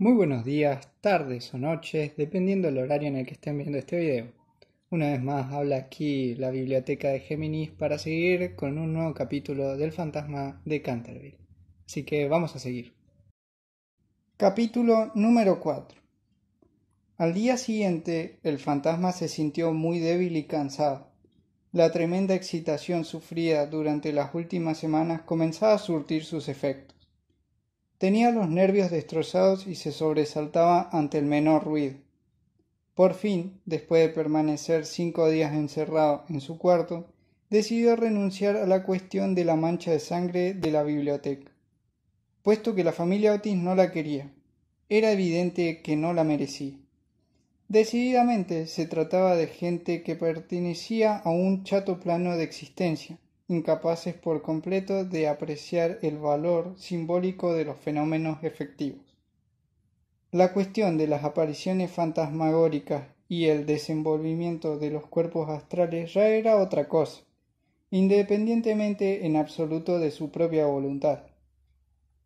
Muy buenos días, tardes o noches, dependiendo del horario en el que estén viendo este video. Una vez más habla aquí la biblioteca de Géminis para seguir con un nuevo capítulo del fantasma de Canterville. Así que vamos a seguir. Capítulo número 4. Al día siguiente, el fantasma se sintió muy débil y cansado. La tremenda excitación sufrida durante las últimas semanas comenzaba a surtir sus efectos. Tenía los nervios destrozados y se sobresaltaba ante el menor ruido. Por fin, después de permanecer cinco días encerrado en su cuarto, decidió renunciar a la cuestión de la mancha de sangre de la biblioteca, puesto que la familia Otis no la quería. Era evidente que no la merecía. Decididamente se trataba de gente que pertenecía a un chato plano de existencia, incapaces por completo de apreciar el valor simbólico de los fenómenos efectivos. La cuestión de las apariciones fantasmagóricas y el desenvolvimiento de los cuerpos astrales ya era otra cosa, independientemente en absoluto de su propia voluntad.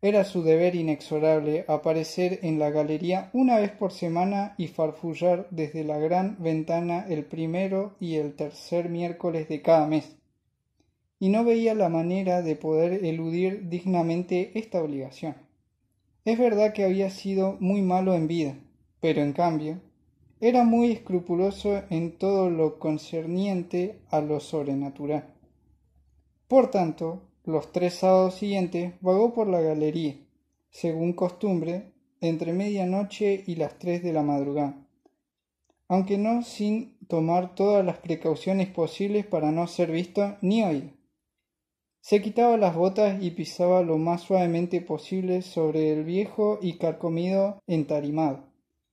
Era su deber inexorable aparecer en la galería una vez por semana y farfullar desde la gran ventana el primero y el tercer miércoles de cada mes y no veía la manera de poder eludir dignamente esta obligación. Es verdad que había sido muy malo en vida, pero en cambio era muy escrupuloso en todo lo concerniente a lo sobrenatural. Por tanto, los tres sábados siguientes vagó por la galería, según costumbre, entre medianoche y las tres de la madrugada, aunque no sin tomar todas las precauciones posibles para no ser visto ni oído. Se quitaba las botas y pisaba lo más suavemente posible sobre el viejo y carcomido entarimado.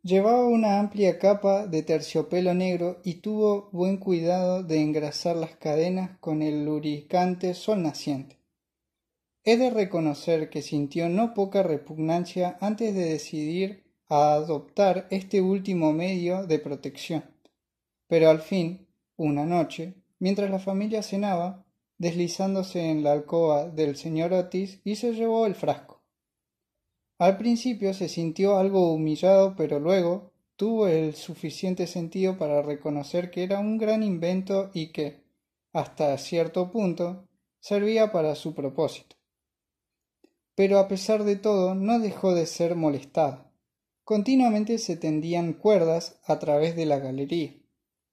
Llevaba una amplia capa de terciopelo negro y tuvo buen cuidado de engrasar las cadenas con el lubricante sol naciente. He de reconocer que sintió no poca repugnancia antes de decidir a adoptar este último medio de protección. Pero al fin, una noche, mientras la familia cenaba, deslizándose en la alcoba del señor Otis y se llevó el frasco. Al principio se sintió algo humillado, pero luego tuvo el suficiente sentido para reconocer que era un gran invento y que, hasta cierto punto, servía para su propósito. Pero a pesar de todo, no dejó de ser molestado. Continuamente se tendían cuerdas a través de la galería,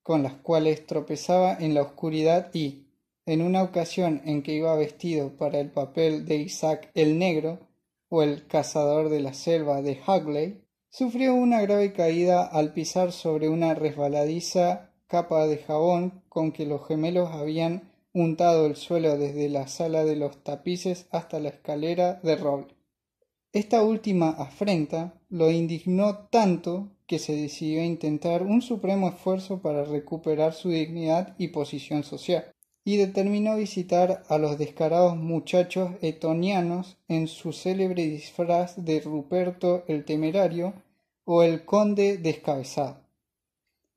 con las cuales tropezaba en la oscuridad y, en una ocasión en que iba vestido para el papel de Isaac el Negro, o el cazador de la selva de Hagley, sufrió una grave caída al pisar sobre una resbaladiza capa de jabón con que los gemelos habían untado el suelo desde la sala de los tapices hasta la escalera de roble. Esta última afrenta lo indignó tanto que se decidió a intentar un supremo esfuerzo para recuperar su dignidad y posición social y determinó visitar a los descarados muchachos etonianos en su célebre disfraz de Ruperto el Temerario o el Conde Descabezado.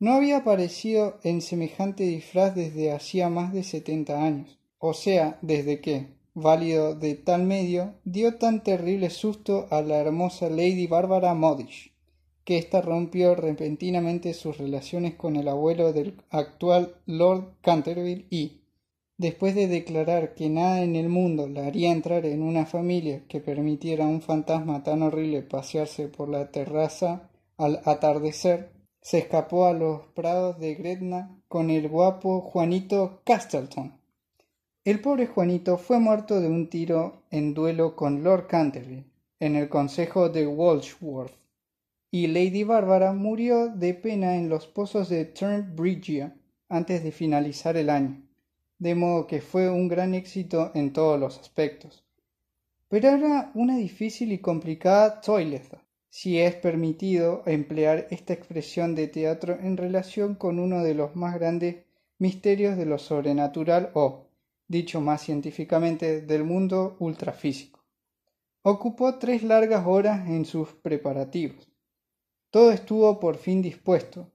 No había aparecido en semejante disfraz desde hacía más de setenta años, o sea, desde que, válido de tal medio, dio tan terrible susto a la hermosa Lady Bárbara Modish, que ésta rompió repentinamente sus relaciones con el abuelo del actual Lord Canterville y, Después de declarar que nada en el mundo la haría entrar en una familia que permitiera a un fantasma tan horrible pasearse por la terraza al atardecer, se escapó a los prados de Gretna con el guapo Juanito Castleton. El pobre Juanito fue muerto de un tiro en duelo con Lord Canterville en el consejo de Walshworth, y Lady Bárbara murió de pena en los pozos de Turnbridge antes de finalizar el año de modo que fue un gran éxito en todos los aspectos. Pero era una difícil y complicada toileta, si es permitido emplear esta expresión de teatro en relación con uno de los más grandes misterios de lo sobrenatural o, dicho más científicamente, del mundo ultrafísico. Ocupó tres largas horas en sus preparativos. Todo estuvo por fin dispuesto,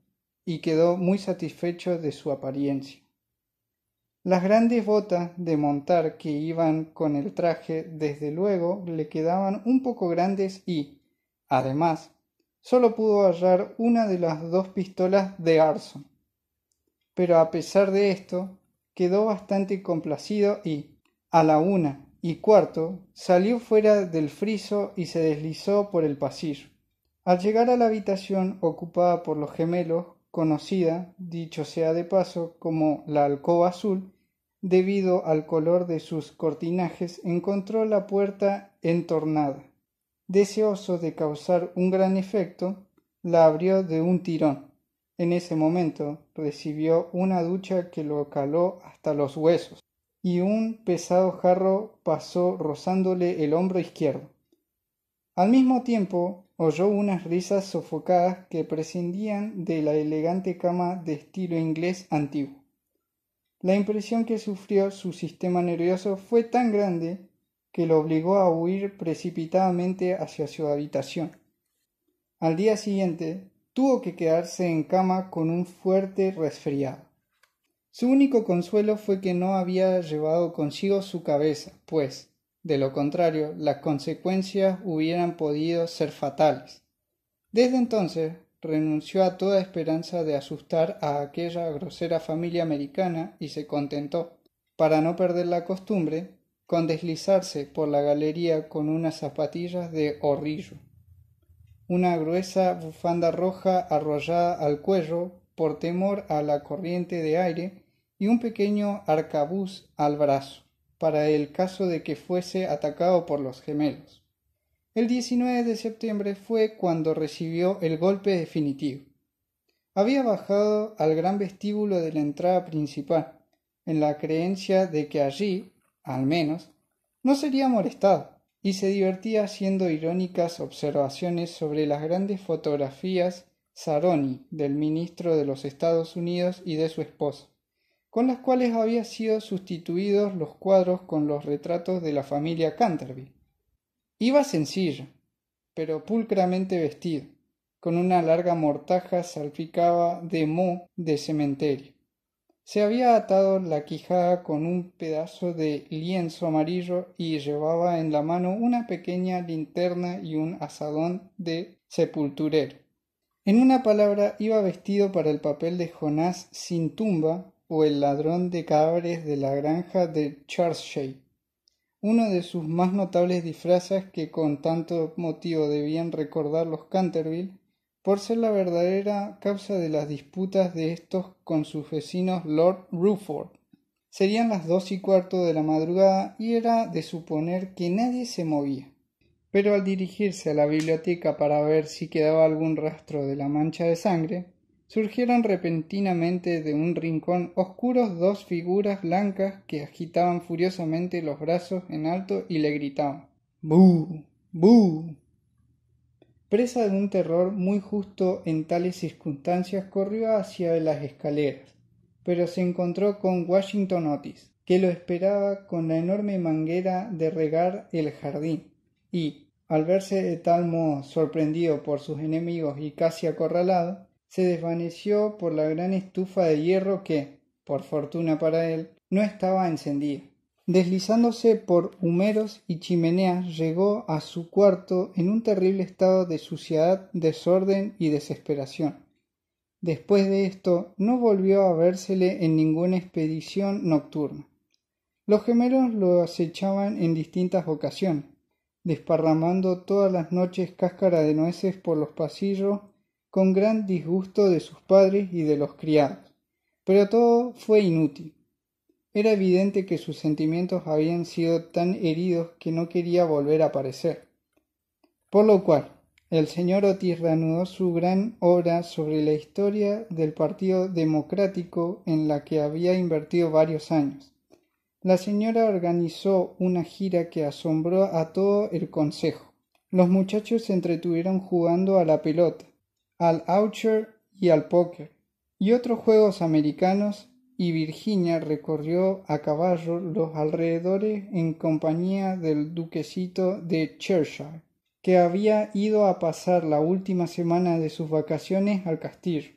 y quedó muy satisfecho de su apariencia. Las grandes botas de montar que iban con el traje desde luego le quedaban un poco grandes y, además, solo pudo hallar una de las dos pistolas de Arson. Pero a pesar de esto, quedó bastante complacido y, a la una y cuarto, salió fuera del friso y se deslizó por el pasillo. Al llegar a la habitación ocupada por los gemelos, conocida, dicho sea de paso, como la alcoba azul, debido al color de sus cortinajes, encontró la puerta entornada. Deseoso de causar un gran efecto, la abrió de un tirón. En ese momento recibió una ducha que lo caló hasta los huesos, y un pesado jarro pasó rozándole el hombro izquierdo. Al mismo tiempo oyó unas risas sofocadas que prescindían de la elegante cama de estilo inglés antiguo. La impresión que sufrió su sistema nervioso fue tan grande que lo obligó a huir precipitadamente hacia su habitación. Al día siguiente tuvo que quedarse en cama con un fuerte resfriado. Su único consuelo fue que no había llevado consigo su cabeza, pues, de lo contrario, las consecuencias hubieran podido ser fatales. Desde entonces renunció a toda esperanza de asustar a aquella grosera familia americana y se contentó, para no perder la costumbre, con deslizarse por la galería con unas zapatillas de horrillo, una gruesa bufanda roja arrollada al cuello por temor a la corriente de aire y un pequeño arcabuz al brazo, para el caso de que fuese atacado por los gemelos. El 19 de septiembre fue cuando recibió el golpe definitivo. Había bajado al gran vestíbulo de la entrada principal, en la creencia de que allí, al menos, no sería molestado, y se divertía haciendo irónicas observaciones sobre las grandes fotografías Saroni del ministro de los Estados Unidos y de su esposa, con las cuales había sido sustituidos los cuadros con los retratos de la familia Canterbury. Iba sencillo, pero pulcramente vestido, con una larga mortaja salpicaba de moho de cementerio. Se había atado la quijada con un pedazo de lienzo amarillo y llevaba en la mano una pequeña linterna y un azadón de sepulturero. En una palabra, iba vestido para el papel de Jonás sin tumba o el ladrón de cadáveres de la granja de uno de sus más notables disfrazas que con tanto motivo debían recordar los Canterville, por ser la verdadera causa de las disputas de estos con sus vecinos Lord Rufford. Serían las dos y cuarto de la madrugada y era de suponer que nadie se movía. Pero al dirigirse a la biblioteca para ver si quedaba algún rastro de la mancha de sangre, surgieron repentinamente de un rincón oscuros dos figuras blancas que agitaban furiosamente los brazos en alto y le gritaban ¡Bú! Presa de un terror muy justo en tales circunstancias, corrió hacia las escaleras, pero se encontró con Washington Otis, que lo esperaba con la enorme manguera de regar el jardín, y, al verse de tal modo sorprendido por sus enemigos y casi acorralado, se desvaneció por la gran estufa de hierro que, por fortuna para él, no estaba encendida. Deslizándose por humeros y chimeneas, llegó a su cuarto en un terrible estado de suciedad, desorden y desesperación. Después de esto, no volvió a vérsele en ninguna expedición nocturna. Los gemelos lo acechaban en distintas ocasiones, desparramando todas las noches cáscara de nueces por los pasillos con gran disgusto de sus padres y de los criados. Pero todo fue inútil. Era evidente que sus sentimientos habían sido tan heridos que no quería volver a aparecer. Por lo cual, el señor Otis reanudó su gran obra sobre la historia del Partido Democrático en la que había invertido varios años. La señora organizó una gira que asombró a todo el consejo. Los muchachos se entretuvieron jugando a la pelota, al Oucher y al póker, y otros juegos americanos, y Virginia recorrió a caballo los alrededores en compañía del duquecito de Cheshire, que había ido a pasar la última semana de sus vacaciones al castillo.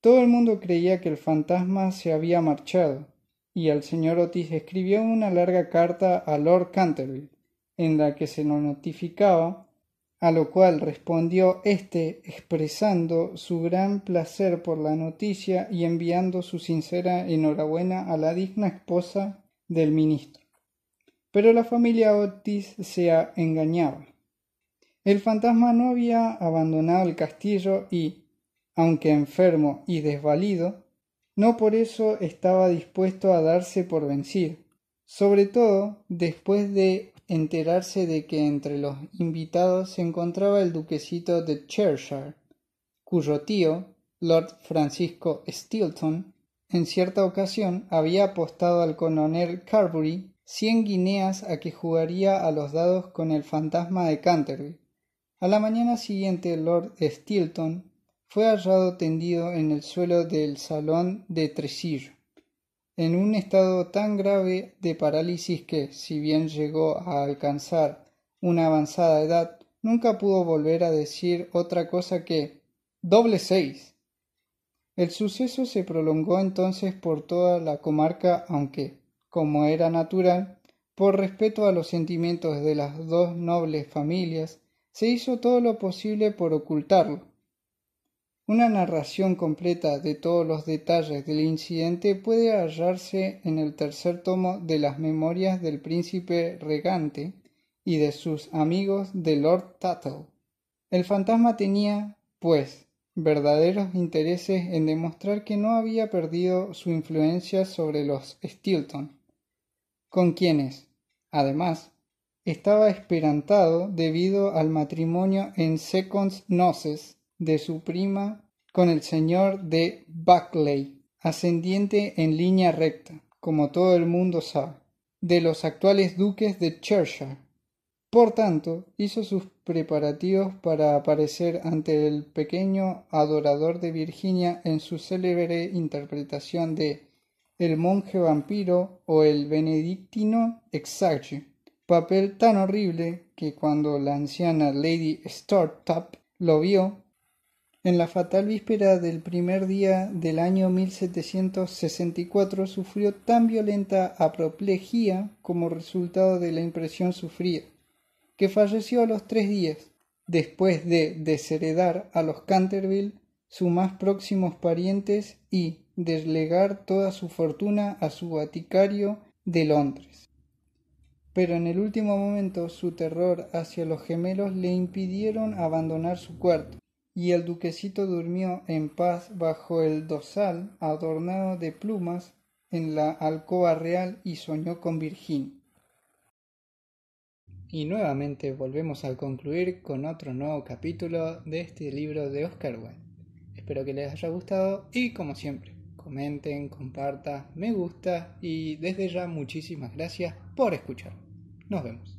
Todo el mundo creía que el fantasma se había marchado, y el señor Otis escribió una larga carta a Lord Canterville, en la que se lo notificaba a lo cual respondió éste expresando su gran placer por la noticia y enviando su sincera enhorabuena a la digna esposa del ministro. Pero la familia Otis se engañaba. El fantasma no había abandonado el castillo y, aunque enfermo y desvalido, no por eso estaba dispuesto a darse por vencido, sobre todo después de enterarse de que entre los invitados se encontraba el duquesito de Cheshire, cuyo tío, Lord Francisco Stilton, en cierta ocasión había apostado al coronel Carbury cien guineas a que jugaría a los dados con el fantasma de Canterbury. A la mañana siguiente Lord Stilton fue hallado tendido en el suelo del salón de Tresillo en un estado tan grave de parálisis que, si bien llegó a alcanzar una avanzada edad, nunca pudo volver a decir otra cosa que doble seis. El suceso se prolongó entonces por toda la comarca, aunque, como era natural, por respeto a los sentimientos de las dos nobles familias, se hizo todo lo posible por ocultarlo, una narración completa de todos los detalles del incidente puede hallarse en el tercer tomo de las Memorias del Príncipe Regante y de sus amigos de Lord Tuttle. El fantasma tenía, pues, verdaderos intereses en demostrar que no había perdido su influencia sobre los Stilton, con quienes, además, estaba esperantado debido al matrimonio en Seconds de su prima con el señor de Buckley, ascendiente en línea recta, como todo el mundo sabe, de los actuales duques de Cheshire. Por tanto, hizo sus preparativos para aparecer ante el pequeño adorador de Virginia en su célebre interpretación de El monje vampiro o el benedictino Exagger, papel tan horrible que cuando la anciana Lady Startup lo vio, en la fatal víspera del primer día del año 1764 sufrió tan violenta apoplejía como resultado de la impresión sufrida, que falleció a los tres días, después de desheredar a los Canterville, sus más próximos parientes, y deslegar toda su fortuna a su vaticario de Londres. Pero en el último momento su terror hacia los gemelos le impidieron abandonar su cuarto y el duquecito durmió en paz bajo el dosal adornado de plumas en la alcoba real y soñó con Virginia. Y nuevamente volvemos a concluir con otro nuevo capítulo de este libro de Oscar Wilde. Espero que les haya gustado y como siempre, comenten, compartan, me gusta y desde ya muchísimas gracias por escuchar. Nos vemos.